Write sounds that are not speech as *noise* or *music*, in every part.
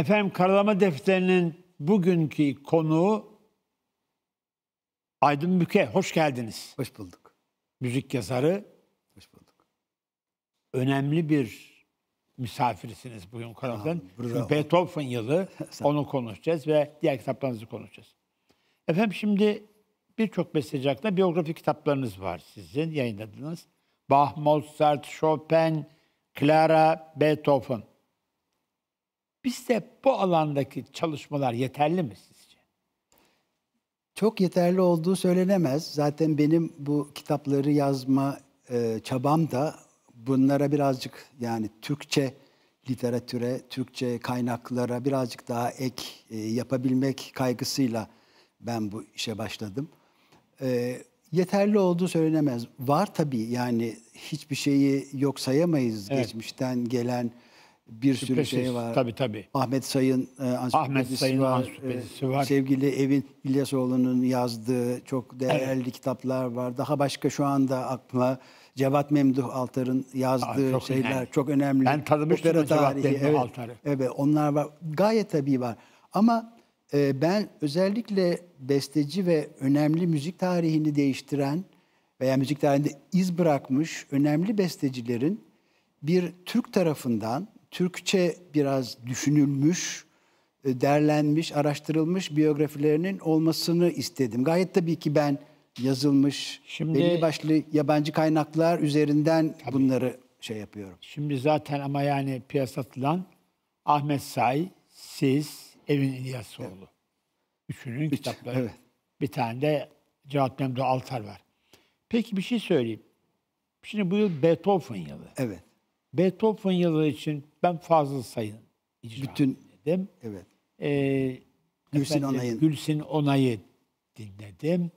Efendim karalama defterinin bugünkü konuğu Aydın Büke. Hoş geldiniz. Hoş bulduk. Müzik yazarı. Hoş bulduk. Önemli bir misafirsiniz bugün kanaldan. Çünkü Beethoven yılı *laughs* onu konuşacağız ve diğer kitaplarınızı konuşacağız. Efendim şimdi birçok besteci biyografi kitaplarınız var sizin yayınladınız. Bach, Mozart, Chopin, Clara, Beethoven. Bizde bu alandaki çalışmalar yeterli mi sizce? Çok yeterli olduğu söylenemez. Zaten benim bu kitapları yazma e, çabam da bunlara birazcık yani Türkçe literatüre, Türkçe kaynaklara birazcık daha ek e, yapabilmek kaygısıyla ben bu işe başladım. E, yeterli olduğu söylenemez. Var tabii yani hiçbir şeyi yok sayamayız evet. geçmişten gelen bir sürü şey, şey var. Tabii tabii. Ahmet Sayın e, Ahmet var. E, var. Sevgili Evin İlyasoğlu'nun yazdığı çok değerli evet. kitaplar var. Daha başka şu anda aklıma Cevat Memduh Altar'ın yazdığı Aa, çok şeyler önemli. çok önemli. Ben tanımıştım Opera tarihi. Cevat Memduh Altar'ı. Evet onlar var. Gayet tabii var. Ama e, ben özellikle besteci ve önemli müzik tarihini değiştiren veya müzik tarihinde iz bırakmış önemli bestecilerin bir Türk tarafından Türkçe biraz düşünülmüş, e, derlenmiş, araştırılmış biyografilerinin olmasını istedim. Gayet tabii ki ben yazılmış şimdi, belli başlı yabancı kaynaklar üzerinden tabii, bunları şey yapıyorum. Şimdi zaten ama yani piyasa atılan Ahmet Say, siz, Evin İlyasoğlu. Evet. Üçünün Üç, kitapları. Evet. Bir tane de Cevat Memduh Altar var. Peki bir şey söyleyeyim. Şimdi bu yıl Beethoven yılı. Evet. Beethoven yılı için ben fazla Say'ın icra Bütün, dinledim. Evet. Ee, Gülsin efendim, Onay'ın. Gülsin Onay'ı dinledim.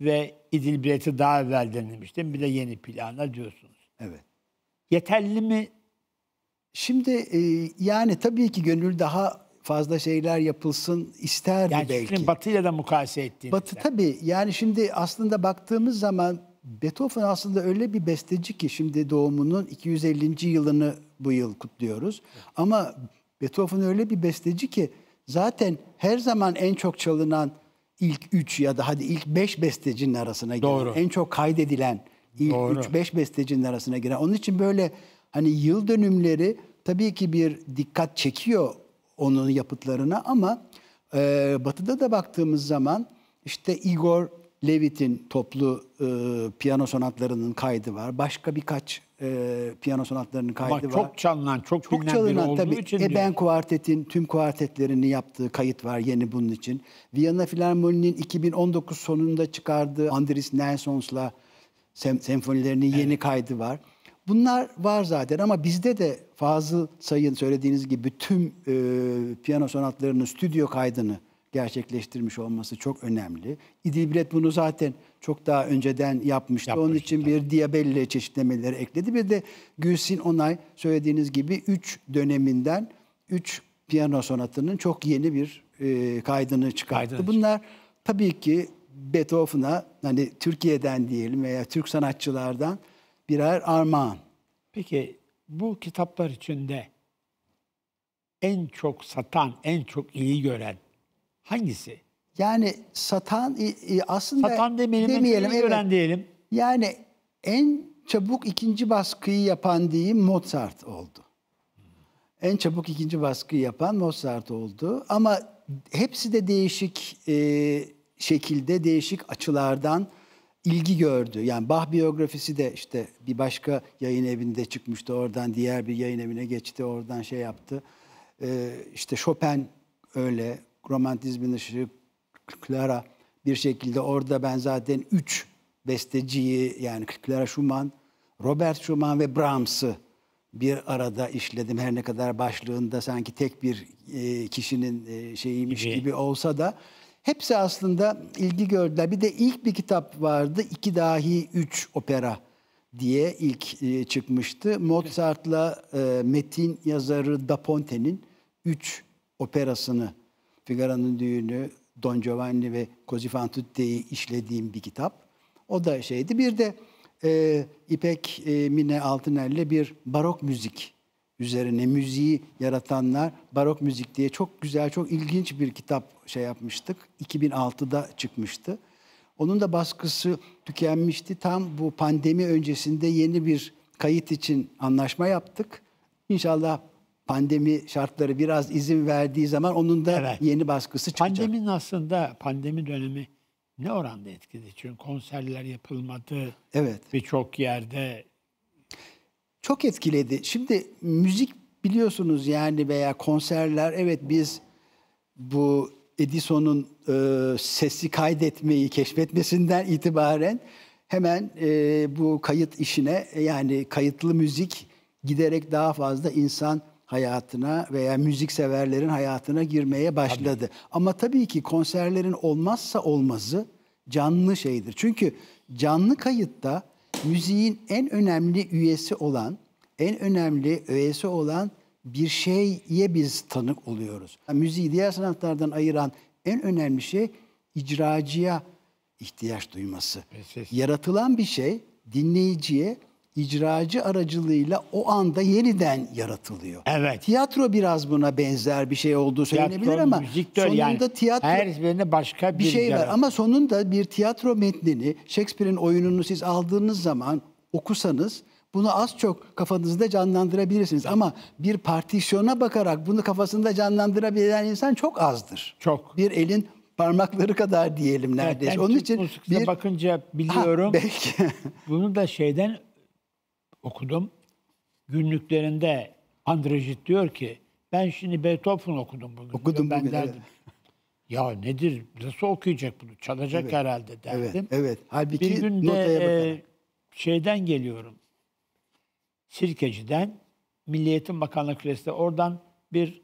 Ve İdil Bilet'i daha evvel dinlemiştim. Bir de yeni plana diyorsunuz. Evet. Yeterli mi? Şimdi e, yani tabii ki gönül daha fazla şeyler yapılsın isterdi yani belki. Yani Batı ile mukayese ettiğinizde. Batı tabii. Yani şimdi aslında baktığımız zaman Beethoven aslında öyle bir besteci ki şimdi doğumunun 250. yılını bu yıl kutluyoruz. Evet. Ama Beethoven öyle bir besteci ki zaten her zaman en çok çalınan ilk 3 ya da hadi ilk 5 bestecinin arasına giren, Doğru. en çok kaydedilen ilk 3-5 bestecinin arasına giren. Onun için böyle hani yıl dönümleri tabii ki bir dikkat çekiyor onun yapıtlarına ama e, batıda da baktığımız zaman işte Igor Levit'in toplu e, piyano sonatlarının kaydı var. Başka birkaç e, piyano sonatlarının kaydı Ama var. Çok çalınan, çok, çok çalınan tabii. için. Eben diyor. Kuartet'in tüm kuartetlerini yaptığı kayıt var yeni bunun için. Viyana Filarmoni'nin 2019 sonunda çıkardığı Andris Nelsons'la sem senfonilerinin evet. yeni kaydı var. Bunlar var zaten ama bizde de Fazıl Say'ın söylediğiniz gibi tüm e, piyano sonatlarının stüdyo kaydını gerçekleştirmiş olması çok önemli. İdibret bunu zaten çok daha önceden yapmıştı. yapmıştı Onun için tabii. bir Diabelle çeşitlemeleri ekledi. Bir de Gülsin Onay söylediğiniz gibi 3 döneminden 3 piyano sonatının çok yeni bir e, kaydını çıkarttı. Kaydını Bunlar tabii ki Beethoven'a hani Türkiye'den diyelim veya Türk sanatçılardan birer armağan. Peki bu kitaplar içinde en çok satan, en çok iyi gören Hangisi? Yani satan aslında satan demeyelim, demeyelim evet. gören diyelim. Yani en çabuk ikinci baskıyı yapan diyeyim Mozart oldu. En çabuk ikinci baskıyı yapan Mozart oldu. Ama hepsi de değişik e, şekilde, değişik açılardan ilgi gördü. Yani Bach biyografisi de işte bir başka yayın evinde çıkmıştı. Oradan diğer bir yayın evine geçti. Oradan şey yaptı. E, işte Chopin öyle romantizmin ışığı Clara bir şekilde orada ben zaten üç besteciyi yani Clara Schumann, Robert Schumann ve Brahms'ı bir arada işledim. Her ne kadar başlığında sanki tek bir e, kişinin e, şeyiymiş gibi. olsa da hepsi aslında ilgi gördüler. Bir de ilk bir kitap vardı. iki dahi üç opera diye ilk e, çıkmıştı. Mozart'la e, metin yazarı Da Ponte'nin üç operasını Figaro'nun düğünü, Don Giovanni ve Così fan tutte'yi işlediğim bir kitap. O da şeydi. Bir de e, İpek e, Mine Altınel'le bir barok müzik üzerine müziği yaratanlar barok müzik diye çok güzel, çok ilginç bir kitap şey yapmıştık. 2006'da çıkmıştı. Onun da baskısı tükenmişti. Tam bu pandemi öncesinde yeni bir kayıt için anlaşma yaptık. İnşallah pandemi şartları biraz izin verdiği zaman onun da evet. yeni baskısı çıkacak. Pandeminin aslında pandemi dönemi ne oranda etkiledi? Çünkü konserler yapılmadı. Evet. Birçok yerde çok etkiledi. Şimdi müzik biliyorsunuz yani veya konserler evet biz bu Edison'un e, sesi kaydetmeyi keşfetmesinden itibaren hemen e, bu kayıt işine e, yani kayıtlı müzik giderek daha fazla insan hayatına veya müzikseverlerin hayatına girmeye başladı. Tabii. Ama tabii ki konserlerin olmazsa olmazı canlı şeydir. Çünkü canlı kayıtta müziğin en önemli üyesi olan, en önemli üyesi olan bir şeye biz tanık oluyoruz. Yani müziği diğer sanatlardan ayıran en önemli şey icracıya ihtiyaç duyması. Yaratılan bir şey dinleyiciye icracı aracılığıyla o anda yeniden yaratılıyor. Evet. Tiyatro biraz buna benzer bir şey olduğu söylenebilir ama müzikler, sonunda yani tiyatro her birine başka bir, bir şey yaratıyor. var ama sonunda bir tiyatro metnini Shakespeare'in oyununu siz aldığınız zaman okusanız bunu az çok kafanızda canlandırabilirsiniz ama bir partisyona bakarak bunu kafasında canlandırabilen insan çok azdır. Çok. Bir elin parmakları kadar diyelim neredeyse. Evet, Onun için bir bakınca biliyorum. Ha, belki. bunu da şeyden okudum. Günlüklerinde Andrejit diyor ki ben şimdi Beethoven okudum bugün. Okudum diyor. ben derdim. Evet. Ya nedir? Nasıl okuyacak bunu? Çalacak evet, herhalde derdim. Evet, evet. Halbuki bir gün de e, şeyden geliyorum. Sirkeci'den Milliyetin Eğitim Bakanlığı kresinde oradan bir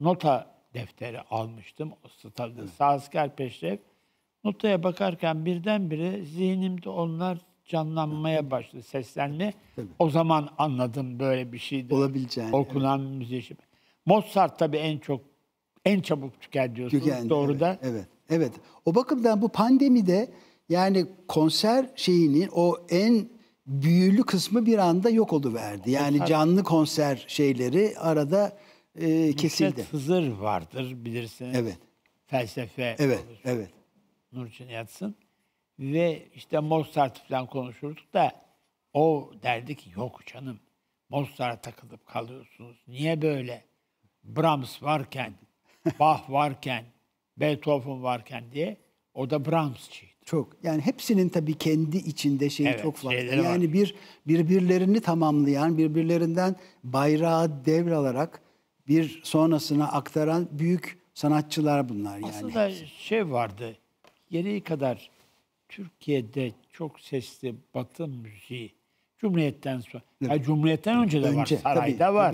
nota defteri almıştım. Stadı, evet. Sağ asker peşref. Notaya bakarken birdenbire zihnimde onlar canlanmaya başladı seslenme. Tabii. O zaman anladım böyle bir şey de olabileceğini. Okunan evet. müziği. Mozart tabii en çok en çabuk tüker diyorsunuz. Tükendi, Doğru evet, da. Evet. Evet. O bakımdan bu pandemide yani konser şeyinin o en büyülü kısmı bir anda yok oldu verdi. E, yani canlı konser şeyleri arada e, kesildi. Nusret Hızır vardır bilirsiniz. Evet. Felsefe. Evet, olur. evet. Nurçin yatsın ve işte Mozart falan konuşurduk da o derdi ki yok canım Mozart'a takılıp kalıyorsunuz. Niye böyle? Brahms varken, Bach varken, Beethoven varken diye o da Brahmsçıydı. Çok. Yani hepsinin tabii kendi içinde şeyi evet, çok fazla. Yani var. bir birbirlerini tamamlayan, birbirlerinden bayrağı devralarak bir sonrasına aktaran büyük sanatçılar bunlar Aslında hepsi. şey vardı. yeri kadar Türkiye'de çok sesli Batı müziği Cumhuriyet'ten sonra. Evet. Ya Cumhuriyet'ten önce de önce, var. Sarayda tabii, var.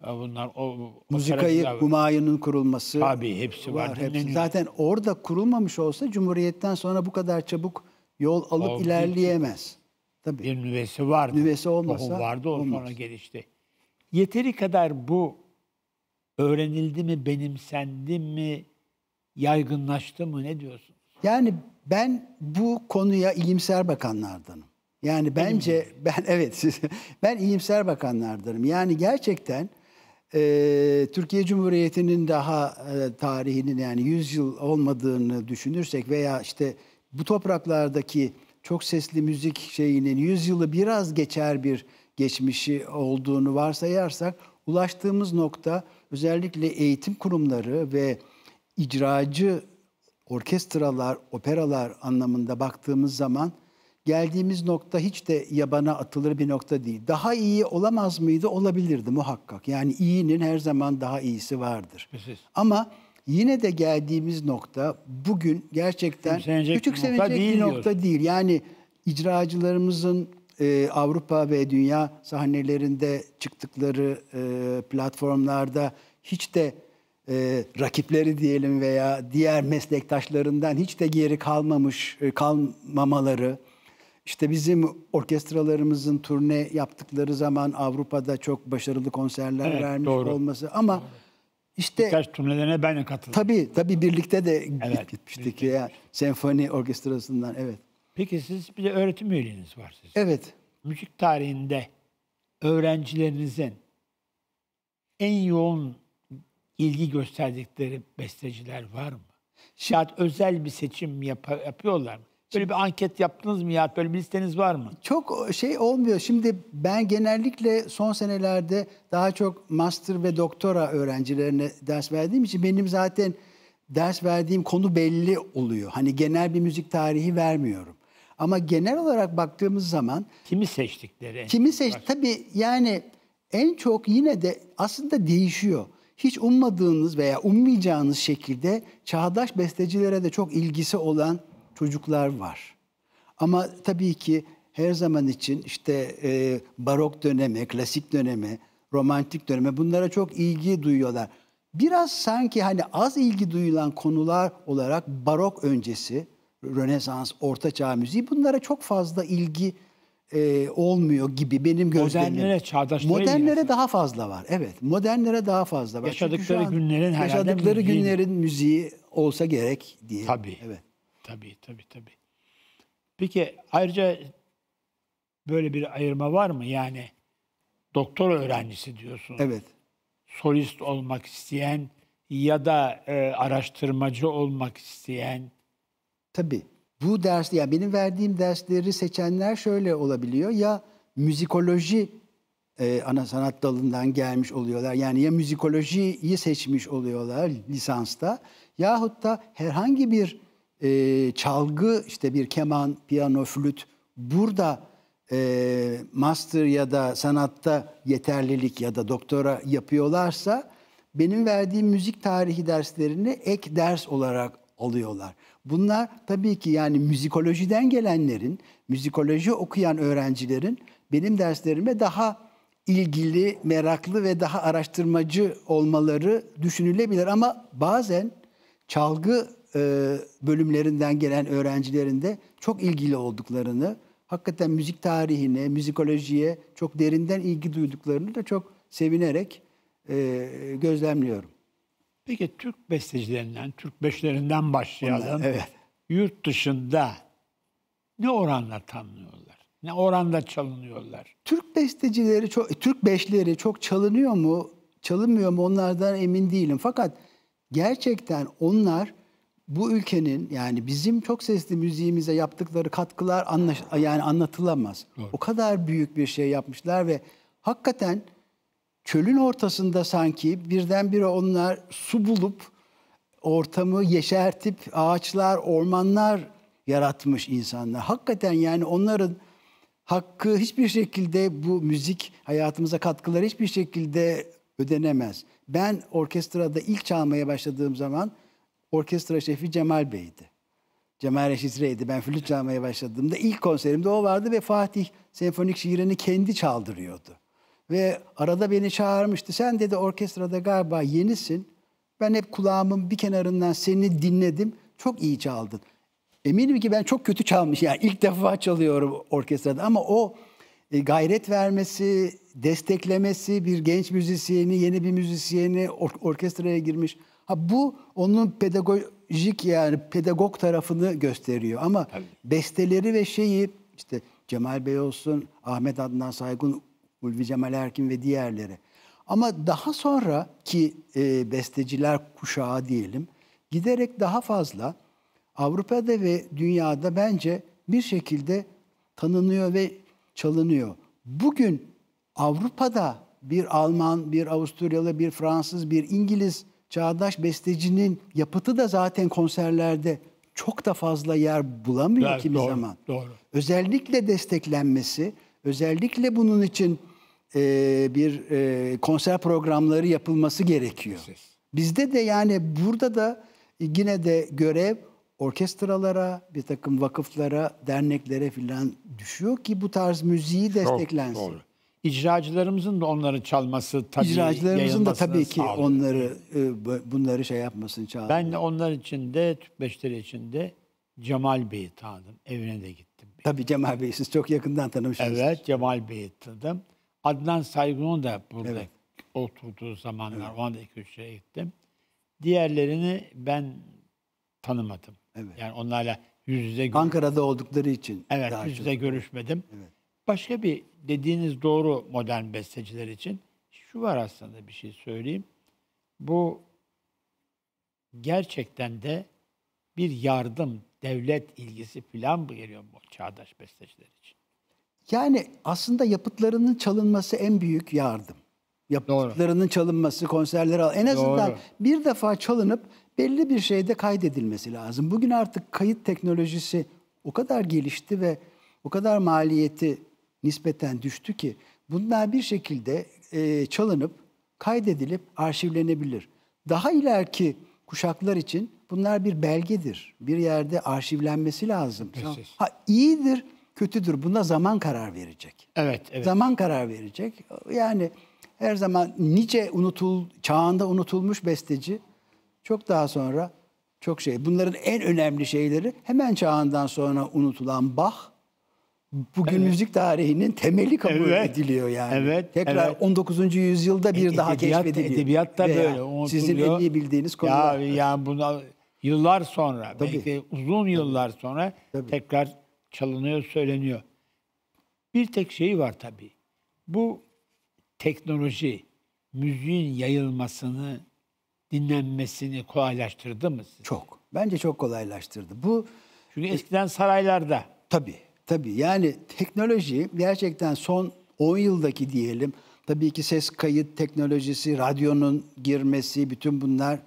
Tabii. bunlar o, o müzikayı Humayun'un kurulması. Tabii hepsi var. var hepsi. Zaten orada kurulmamış olsa Cumhuriyet'ten sonra bu kadar çabuk yol alıp o, ilerleyemez. Tabii. Bir nüvesi vardı. Nüvesi olmasa o vardı o olmaz. sonra gelişti. Yeteri kadar bu öğrenildi mi, benimsendi mi, yaygınlaştı mı ne diyorsun? Yani ben bu konuya ilimser bakanlardanım. Yani bence *laughs* ben evet siz *laughs* ben ilimser bakanlardanım. Yani gerçekten e, Türkiye Cumhuriyeti'nin daha e, tarihinin yani 100 yıl olmadığını düşünürsek veya işte bu topraklardaki çok sesli müzik şeyinin 100 yılı biraz geçer bir geçmişi olduğunu varsayarsak ulaştığımız nokta özellikle eğitim kurumları ve icracı orkestralar, operalar anlamında baktığımız zaman geldiğimiz nokta hiç de yabana atılır bir nokta değil. Daha iyi olamaz mıydı? Olabilirdi muhakkak. Yani iyinin her zaman daha iyisi vardır. Şüphesiz. Ama yine de geldiğimiz nokta bugün gerçekten sevinecek küçük bir sevinecek nokta bir değil nokta değil. Yani icracılarımızın e, Avrupa ve dünya sahnelerinde çıktıkları e, platformlarda hiç de e, rakipleri diyelim veya diğer meslektaşlarından hiç de geri kalmamış e, kalmamaları işte bizim orkestralarımızın turne yaptıkları zaman Avrupa'da çok başarılı konserler evet, vermiş doğru. olması ama işte birkaç turnelerine ben de katıldım. Tabii tabii birlikte de evet, gitmiştik birlikte. ya yani, senfoni orkestrasından evet. Peki siz bir de öğretim üyeliğiniz var siz. Evet. Müzik tarihinde öğrencilerinizin en yoğun ilgi gösterdikleri besteciler var mı? Şahat özel bir seçim yap yapıyorlar mı? Böyle bir anket yaptınız mı ya? Böyle bir listeniz var mı? Çok e, şey olmuyor. Şimdi ben genellikle son senelerde daha çok master ve doktora öğrencilerine ders verdiğim için benim zaten ders verdiğim konu belli oluyor. Hani genel bir müzik tarihi vermiyorum. Ama genel olarak baktığımız zaman kimi seçtikleri? Kimi seç? Tabii yani en çok yine de aslında değişiyor hiç ummadığınız veya ummayacağınız şekilde çağdaş bestecilere de çok ilgisi olan çocuklar var. Ama tabii ki her zaman için işte e, barok dönemi, klasik dönemi, romantik dönemi bunlara çok ilgi duyuyorlar. Biraz sanki hani az ilgi duyulan konular olarak barok öncesi, Rönesans, Orta Çağ müziği bunlara çok fazla ilgi e, olmuyor gibi benim gözlemim. Modernlere, çağdaşlara Modernlere daha fazla var. Evet, modernlere daha fazla var. Yaşadıkları günlerin herhalde Yaşadıkları müziği. günlerin müziği olsa gerek diye. Tabii. Evet. Tabii, tabii, tabii. Peki ayrıca böyle bir ayırma var mı? Yani doktor öğrencisi diyorsun. Evet. Solist olmak isteyen ya da e, araştırmacı olmak isteyen. Tabii bu ders, yani benim verdiğim dersleri seçenler şöyle olabiliyor. Ya müzikoloji e, ana sanat dalından gelmiş oluyorlar. Yani ya müzikolojiyi seçmiş oluyorlar lisansta yahut da herhangi bir e, çalgı işte bir keman, piyano, flüt burada e, master ya da sanatta yeterlilik ya da doktora yapıyorlarsa benim verdiğim müzik tarihi derslerini ek ders olarak oluyorlar. Bunlar tabii ki yani müzikolojiden gelenlerin, müzikoloji okuyan öğrencilerin benim derslerime daha ilgili, meraklı ve daha araştırmacı olmaları düşünülebilir. Ama bazen çalgı e, bölümlerinden gelen öğrencilerin de çok ilgili olduklarını, hakikaten müzik tarihine, müzikolojiye çok derinden ilgi duyduklarını da çok sevinerek e, gözlemliyorum. Peki Türk bestecilerinden, Türk beşlerinden başlayalım. Bunlar, evet. Yurt dışında ne oranla tanınıyorlar? Ne oranda çalınıyorlar? Türk bestecileri çok Türk beşleri çok çalınıyor mu? Çalınmıyor mu? Onlardan emin değilim. Fakat gerçekten onlar bu ülkenin yani bizim çok sesli müziğimize yaptıkları katkılar anlaş, yani anlatılamaz. Doğru. O kadar büyük bir şey yapmışlar ve hakikaten çölün ortasında sanki birdenbire onlar su bulup ortamı yeşertip ağaçlar, ormanlar yaratmış insanlar. Hakikaten yani onların hakkı hiçbir şekilde bu müzik hayatımıza katkıları hiçbir şekilde ödenemez. Ben orkestrada ilk çalmaya başladığım zaman orkestra şefi Cemal Bey'di. Cemal Reşit Rey'di. Ben flüt çalmaya başladığımda ilk konserimde o vardı ve Fatih senfonik şiirini kendi çaldırıyordu. Ve arada beni çağırmıştı. Sen dedi orkestrada galiba yenisin. Ben hep kulağımın bir kenarından seni dinledim. Çok iyi çaldın. Eminim ki ben çok kötü çalmış. Yani ilk defa çalıyorum orkestrada ama o e, gayret vermesi, desteklemesi bir genç müzisyeni, yeni bir müzisyeni or orkestraya girmiş. Ha bu onun pedagojik yani pedagog tarafını gösteriyor ama Tabii. besteleri ve şeyi işte Cemal Bey olsun, Ahmet Adnan Saygun, Ulvi Cemal Erkin ve diğerleri. Ama daha sonra ki e, besteciler kuşağı diyelim giderek daha fazla Avrupa'da ve dünyada bence bir şekilde tanınıyor ve çalınıyor. Bugün Avrupa'da bir Alman, bir Avusturyalı, bir Fransız, bir İngiliz çağdaş bestecinin yapıtı da zaten konserlerde çok da fazla yer bulamıyor evet, kimi doğru, zaman. Doğru. Özellikle desteklenmesi, özellikle bunun için e, bir e, konser programları yapılması gerekiyor. Bizde de yani burada da yine de görev orkestralara, bir takım vakıflara, derneklere filan düşüyor ki bu tarz müziği desteklensin. Çok doğru. İcracılarımızın da onları çalması tabii İcracılarımızın da tabii ki sağlıyor. onları e, bunları şey yapmasın çağırıyor. Ben de onlar için de Tüpbeşleri için de Cemal Bey'i tanıdım. Evine de gittim. Tabii Cemal Bey'i siz çok yakından tanımışsınız. Evet Cemal Bey'i tanıdım. Adnan Saygun'u da burada evet. oturduğu zamanlar evet. ona da iki üç şey gittim. Diğerlerini ben tanımadım. Evet. Yani onlarla yüz yüze Ankara'da oldukları için. Evet yüz yüze görüşmedim. Evet. Başka bir dediğiniz doğru modern besteciler için şu var aslında bir şey söyleyeyim. Bu gerçekten de bir yardım, devlet ilgisi falan bu geliyor bu çağdaş besteciler için. Yani aslında yapıtlarının çalınması en büyük yardım. Yapıtlarının Doğru. çalınması, konserleri al. En azından Doğru. bir defa çalınıp belli bir şeyde kaydedilmesi lazım. Bugün artık kayıt teknolojisi o kadar gelişti ve o kadar maliyeti nispeten düştü ki bunlar bir şekilde e, çalınıp kaydedilip arşivlenebilir. Daha ileriki kuşaklar için bunlar bir belgedir. Bir yerde arşivlenmesi lazım. Tamam. Ha, iyidir kötüdür. Buna zaman karar verecek. Evet, evet. Zaman karar verecek. Yani her zaman nice unutul çağında unutulmuş besteci çok daha sonra çok şey. Bunların en önemli şeyleri hemen çağından sonra unutulan Bach bugün evet. müzik tarihinin temeli kabul evet. ediliyor yani. Evet. Tekrar evet. 19. yüzyılda bir e, daha keşfediliyor. Edebiyat da böyle unutuluyor. Sizin en iyi bildiğiniz konular. Ya, ya buna yıllar sonra Tabii. belki uzun yıllar Tabii. sonra Tabii. tekrar çalınıyor, söyleniyor. Bir tek şeyi var tabii. Bu teknoloji müziğin yayılmasını, dinlenmesini kolaylaştırdı mı size? Çok. Bence çok kolaylaştırdı. Bu çünkü eskiden saraylarda. Tabii. Tabii. Yani teknoloji gerçekten son 10 yıldaki diyelim. Tabii ki ses kayıt teknolojisi, radyonun girmesi, bütün bunlar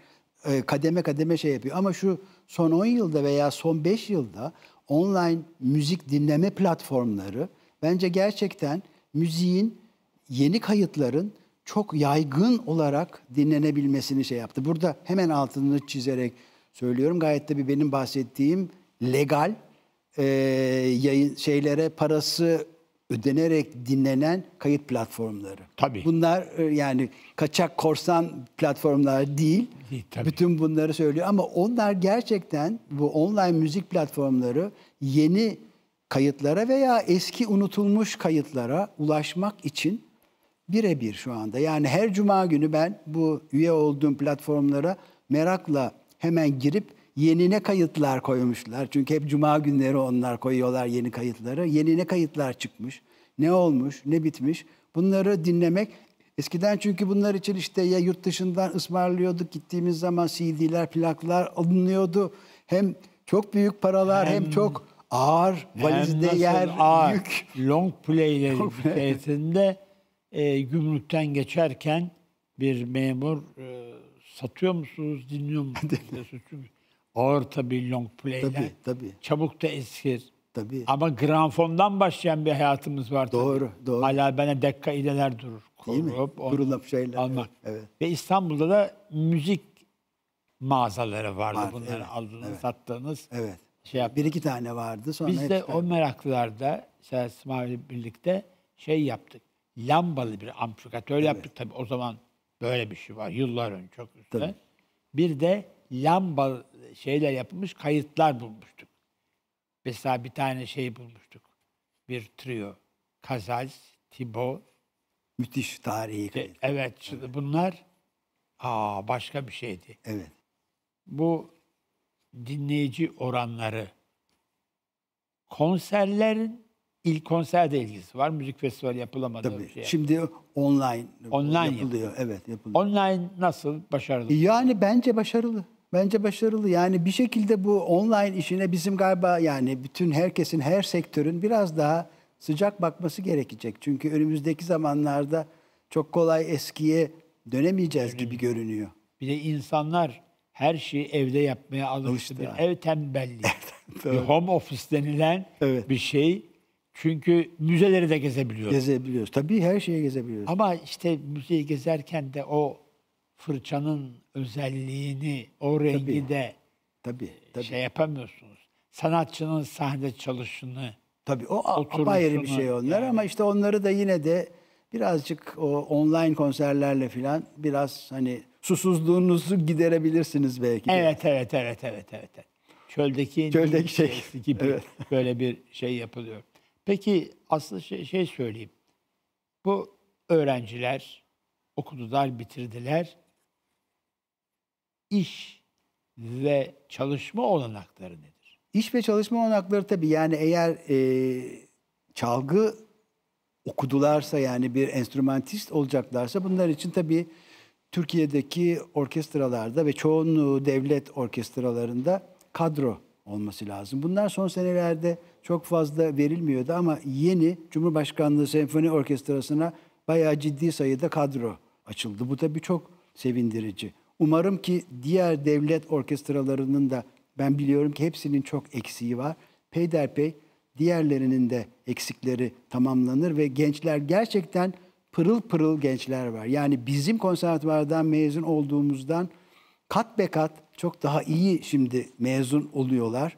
e, kademe kademe şey yapıyor. Ama şu son 10 yılda veya son 5 yılda online müzik dinleme platformları bence gerçekten müziğin yeni kayıtların çok yaygın olarak dinlenebilmesini şey yaptı. Burada hemen altını çizerek söylüyorum. Gayet tabii benim bahsettiğim legal e, yayın şeylere parası ödenerek dinlenen kayıt platformları. Tabii. Bunlar e, yani kaçak korsan platformlar değil. değil tabii. Bütün bunları söylüyor ama onlar gerçekten bu online müzik platformları yeni kayıtlara veya eski unutulmuş kayıtlara ulaşmak için birebir şu anda. Yani her cuma günü ben bu üye olduğum platformlara merakla hemen girip yenine kayıtlar koymuşlar. Çünkü hep cuma günleri onlar koyuyorlar yeni kayıtları. Yenine kayıtlar çıkmış. Ne olmuş, ne bitmiş. Bunları dinlemek Eskiden çünkü bunlar için işte ya yurt dışından ısmarlıyorduk gittiğimiz zaman CD'ler, plaklar alınıyordu. Hem çok büyük paralar hem, hem çok ağır valizde yer ağır, yük. Long playlerin hikayetinde e, gümrükten geçerken bir memur e, satıyor musunuz dinliyor musunuz? *laughs* çünkü Ağır tabii long play'ler. Tabii, tabii. Çabuk da eskir. Tabii. Ama granfondan başlayan bir hayatımız var. Doğru, tabii. doğru. Hala bana dakika ileler durur. Kurup, Değil mi? şeyler. Almak. Evet, evet. Ve İstanbul'da da müzik mağazaları vardı. Var, Bunları evet, aldığınız, evet. sattığınız. Evet. Şey yaptınız. bir iki tane vardı. Sonra Biz de o meraklılarda, mesela İsmail'le birlikte şey yaptık. Lambalı bir amplifikatör evet. yaptık. Tabii o zaman böyle bir şey var. Yıllar önce çok üstte. Bir de lamba şeyler yapılmış kayıtlar bulmuştuk. Mesela bir tane şey bulmuştuk. Bir trio. Kazaz, Tibo. Müthiş tarihi şey, kayıt. Evet, evet. bunlar aa, başka bir şeydi. Evet. Bu dinleyici oranları konserlerin ilk konserde ilgisi var. Müzik festivali yapılamadı. Tabii. Şey. Şimdi online, online yapılıyor. Yapıyor. Evet yapılıyor. Online nasıl? Başarılı. Yani bence başarılı. Bence başarılı. Yani bir şekilde bu online işine bizim galiba yani bütün herkesin, her sektörün biraz daha sıcak bakması gerekecek. Çünkü önümüzdeki zamanlarda çok kolay eskiye dönemeyeceğiz gibi görünüyor. Bir de insanlar her şeyi evde yapmaya alıştı. Bir ev tembelliği. *laughs* bir home office denilen evet. bir şey. Çünkü müzeleri de gezebiliyoruz. Gezebiliyoruz. Tabii her şeyi gezebiliyoruz. Ama işte müzeyi gezerken de o fırçanın özelliğini, o rengi tabii, de tabii, tabii. şey yapamıyorsunuz. Sanatçının sahne çalışını, Tabii o apayrı bir şey onlar yani. ama işte onları da yine de birazcık o online konserlerle falan biraz hani susuzluğunuzu giderebilirsiniz belki. Evet, evet, evet, evet, evet. Çöldeki Çöldeki şey gibi *laughs* evet. böyle bir şey yapılıyor. Peki asıl şey, şey söyleyeyim. Bu öğrenciler okudular, bitirdiler iş ve çalışma olanakları nedir? İş ve çalışma olanakları tabii yani eğer e, çalgı okudularsa yani bir enstrümantist olacaklarsa bunlar için tabii Türkiye'deki orkestralarda ve çoğunluğu devlet orkestralarında kadro olması lazım. Bunlar son senelerde çok fazla verilmiyordu ama yeni Cumhurbaşkanlığı Senfoni Orkestrası'na bayağı ciddi sayıda kadro açıldı. Bu tabii çok sevindirici. Umarım ki diğer devlet orkestralarının da ben biliyorum ki hepsinin çok eksiği var. Peyderpey diğerlerinin de eksikleri tamamlanır ve gençler gerçekten pırıl pırıl gençler var. Yani bizim konservatuvardan mezun olduğumuzdan kat be kat çok daha iyi şimdi mezun oluyorlar.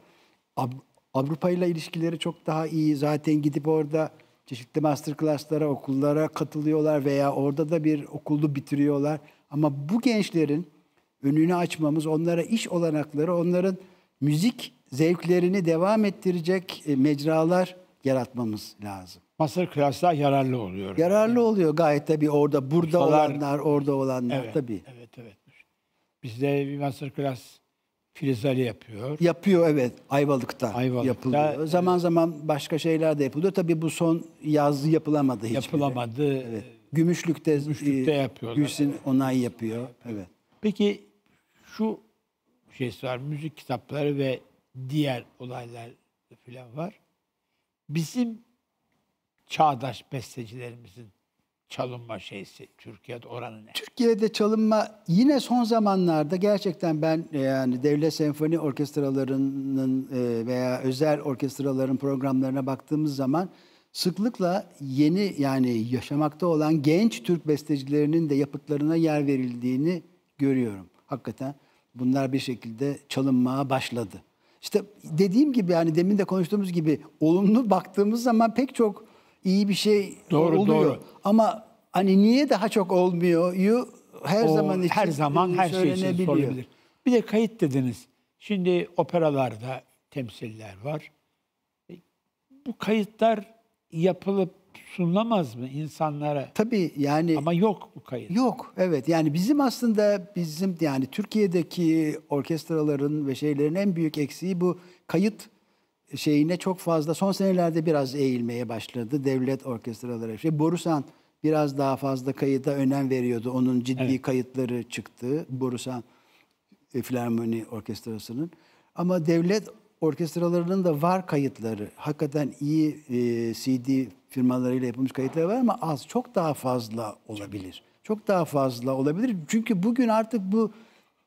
Avrupa ile ilişkileri çok daha iyi. Zaten gidip orada çeşitli masterclasslara, okullara katılıyorlar veya orada da bir okulu bitiriyorlar. Ama bu gençlerin önünü açmamız, onlara iş olanakları, onların müzik zevklerini devam ettirecek e, mecralar yaratmamız lazım. Master klaslar yararlı oluyor. Yararlı yani. oluyor gayet tabii orada, burada Ustalar, olanlar, orada olanlar evet, tabii. Evet, evet. Bizde bir master klas Filiz Ali yapıyor. Yapıyor evet. Ayvalık'ta, Ayvalık'ta yapılıyor. Zaman zaman başka şeyler de yapılıyor. Tabii bu son yaz yapılamadı hiç. Yapılamadı. Evet. Gümüşlük'te, Gümüşlük'te e, yapıyorlar. Gülsün Onay yapıyor. Evet. Peki şu şey var, müzik kitapları ve diğer olaylar filan var. Bizim çağdaş bestecilerimizin çalınma şeysi Türkiye'de oranı ne? Türkiye'de çalınma yine son zamanlarda gerçekten ben e, yani devlet senfoni orkestralarının e, veya özel orkestraların programlarına baktığımız zaman sıklıkla yeni yani yaşamakta olan genç Türk bestecilerinin de yapıtlarına yer verildiğini görüyorum. Hakikaten bunlar bir şekilde çalınmaya başladı. İşte dediğim gibi yani demin de konuştuğumuz gibi olumlu baktığımız zaman pek çok iyi bir şey doğru, oluyor. Doğru. Ama hani niye daha çok olmuyor? You her o, zaman için her zaman her şey için sorulabilir. Bir de kayıt dediniz. Şimdi operalarda temsiller var. E, bu kayıtlar yapılıp sunulamaz mı insanlara? Tabii yani ama yok bu kayıt. Yok evet yani bizim aslında bizim yani Türkiye'deki orkestraların ve şeylerin en büyük eksiği bu kayıt şeyine çok fazla son senelerde biraz eğilmeye başladı devlet orkestraları. Şey Borusan biraz daha fazla kayıda önem veriyordu. Onun ciddi evet. kayıtları çıktı Borusan e, Filarmoni Orkestrası'nın. Ama devlet orkestralarının da var kayıtları. Hakikaten iyi e, CD firmalarıyla yapılmış kayıtlar var ama az, çok daha fazla olabilir. Çok daha fazla olabilir. Çünkü bugün artık bu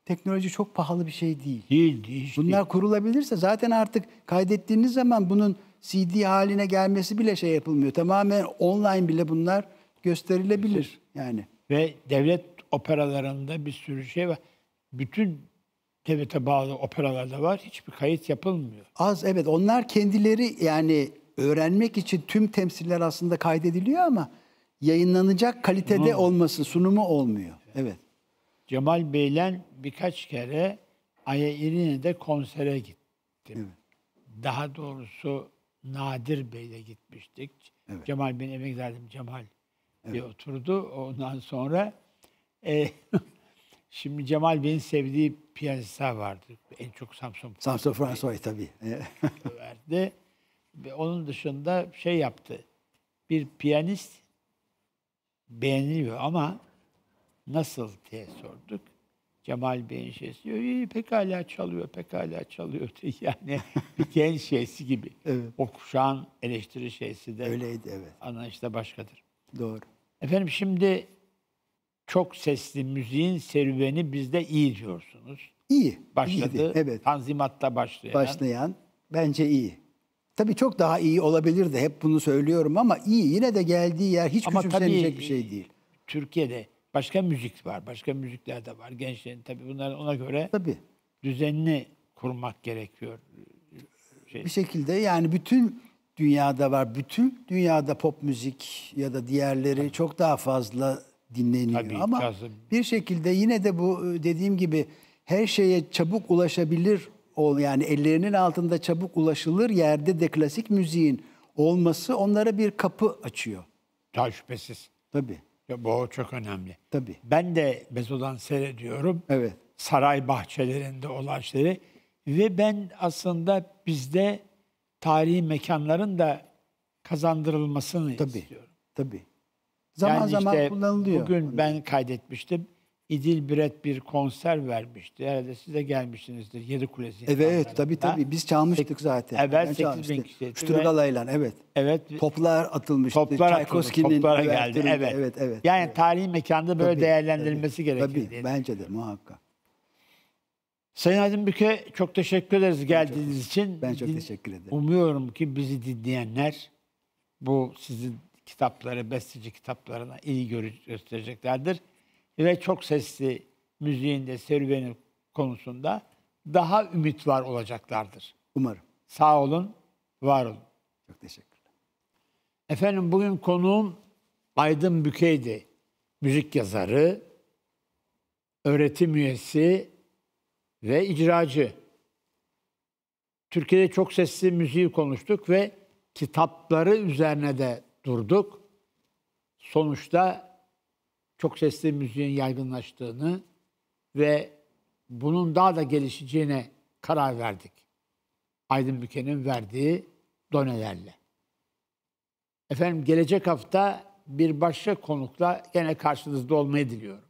teknoloji çok pahalı bir şey değil. Değil, değil. Bunlar değil. kurulabilirse zaten artık kaydettiğiniz zaman bunun CD haline gelmesi bile şey yapılmıyor. Tamamen online bile bunlar gösterilebilir yani. Ve devlet operalarında bir sürü şey var. Bütün devlete bağlı operalarda var. Hiçbir kayıt yapılmıyor. Az evet onlar kendileri yani öğrenmek için tüm temsiller aslında kaydediliyor ama yayınlanacak kalitede Hı. olması, sunumu olmuyor. Evet. Cemal Beylen birkaç kere Aya İrine'de konsere gittim. Evet. Daha doğrusu Nadir Bey'le gitmiştik. Evet. Cemal Bey'in eve giderdim. Cemal evet. diye oturdu. Ondan sonra e, *laughs* şimdi Cemal Bey'in sevdiği piyasa vardı. En çok Samson. Samson François tabii. verdi. Ve onun dışında şey yaptı. Bir piyanist beğeniliyor ama nasıl diye sorduk. Cemal Bey'in şeysi diyor, iyi pekala çalıyor, pekala çalıyor *laughs* Yani bir genç şeysi gibi. Evet. O kuşağın eleştiri şeysi de. Öyleydi evet. Ana işte başkadır. Doğru. Efendim şimdi çok sesli müziğin serüveni bizde iyi diyorsunuz. İyi. Başladı. Iyiydi, evet. Tanzimat'ta başlayan. Başlayan bence iyi. Tabii çok daha iyi olabilir de hep bunu söylüyorum ama iyi. Yine de geldiği yer hiç ama küçümsenecek tabii, bir şey değil. Türkiye'de başka müzik var. Başka müzikler de var. Gençlerin tabii bunlar ona göre tabii. düzenini kurmak gerekiyor. Şey. Bir şekilde yani bütün dünyada var. Bütün dünyada pop müzik ya da diğerleri tabii. çok daha fazla dinleniyor. Tabii, Ama lazım. bir şekilde yine de bu e, dediğim gibi her şeye çabuk ulaşabilir ol yani ellerinin altında çabuk ulaşılır yerde de klasik müziğin olması onlara bir kapı açıyor. Daha şüphesiz. Tabii. Ya bu çok önemli. Tabii. Ben de Bezo'dan seyrediyorum. Evet. Saray bahçelerinde olan şeyleri ve ben aslında bizde tarihi mekanların da kazandırılmasını tabii, istiyorum. Tabii. Zaman yani zaman işte kullanılıyor. Bugün ben kaydetmiştim. İdil Biret bir konser vermişti. Herhalde siz de gelmişsinizdir. Yedi Kulesi. Evet tabii tabii. Biz çalmıştık zaten. Evet 8 bin kişi. Strugala evet. Evet. Toplar atılmıştı. Toplar atılmıştı. Toplara geldi. Evet. evet. evet. Yani evet. tarihi mekanda böyle tabii, değerlendirilmesi tabii, gerekir. Tabii bence de muhakkak. Sayın Aydın Büke çok teşekkür ederiz geldiğiniz ben için. Ben çok teşekkür ederim. Umuyorum ki bizi dinleyenler bu sizin kitapları, besteci kitaplarına iyi göstereceklerdir. Ve çok sesli müziğinde serüveni konusunda daha ümit var olacaklardır. Umarım. Sağ olun, var olun. Çok teşekkürler. Efendim bugün konuğum Aydın Bükeydi. Müzik yazarı, öğretim üyesi ve icracı. Türkiye'de çok sesli müziği konuştuk ve kitapları üzerine de durduk. Sonuçta çok sesli müziğin yaygınlaştığını ve bunun daha da gelişeceğine karar verdik. Aydın Büke'nin verdiği donelerle. Efendim gelecek hafta bir başka konukla yine karşınızda olmayı diliyorum.